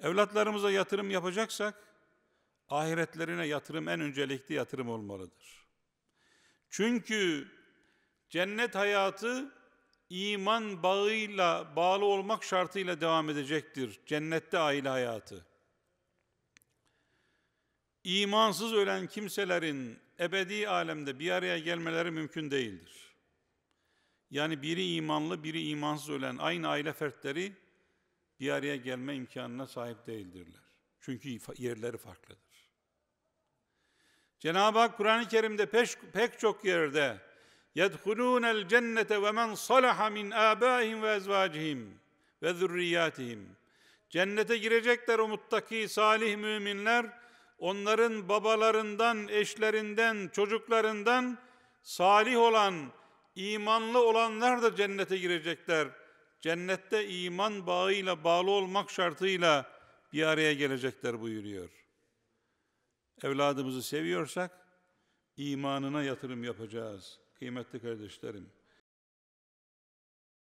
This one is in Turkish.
Evlatlarımıza yatırım yapacaksak ahiretlerine yatırım en öncelikli yatırım olmalıdır. Çünkü cennet hayatı iman bağıyla bağlı olmak şartıyla devam edecektir cennette aile hayatı. İmansız ölen kimselerin ebedi alemde bir araya gelmeleri mümkün değildir. Yani biri imanlı, biri imansız ölen aynı aile fertleri bir araya gelme imkanına sahip değildirler. Çünkü yerleri farklıdır. Cenab-ı Hak Kur'an-ı Kerim'de peş, pek çok yerde يَدْخُلُونَ الْجَنَّةَ وَمَنْ صَلَحَ مِنْ آبَائِهِمْ وَاَزْوَاجِهِمْ وَذُرِّيَّاتِهِمْ Cennete girecekler o muttaki salih müminler, onların babalarından, eşlerinden, çocuklarından salih olan, imanlı olanlar da cennete girecekler.'' cennette iman bağıyla bağlı olmak şartıyla bir araya gelecekler buyuruyor. Evladımızı seviyorsak imanına yatırım yapacağız kıymetli kardeşlerim.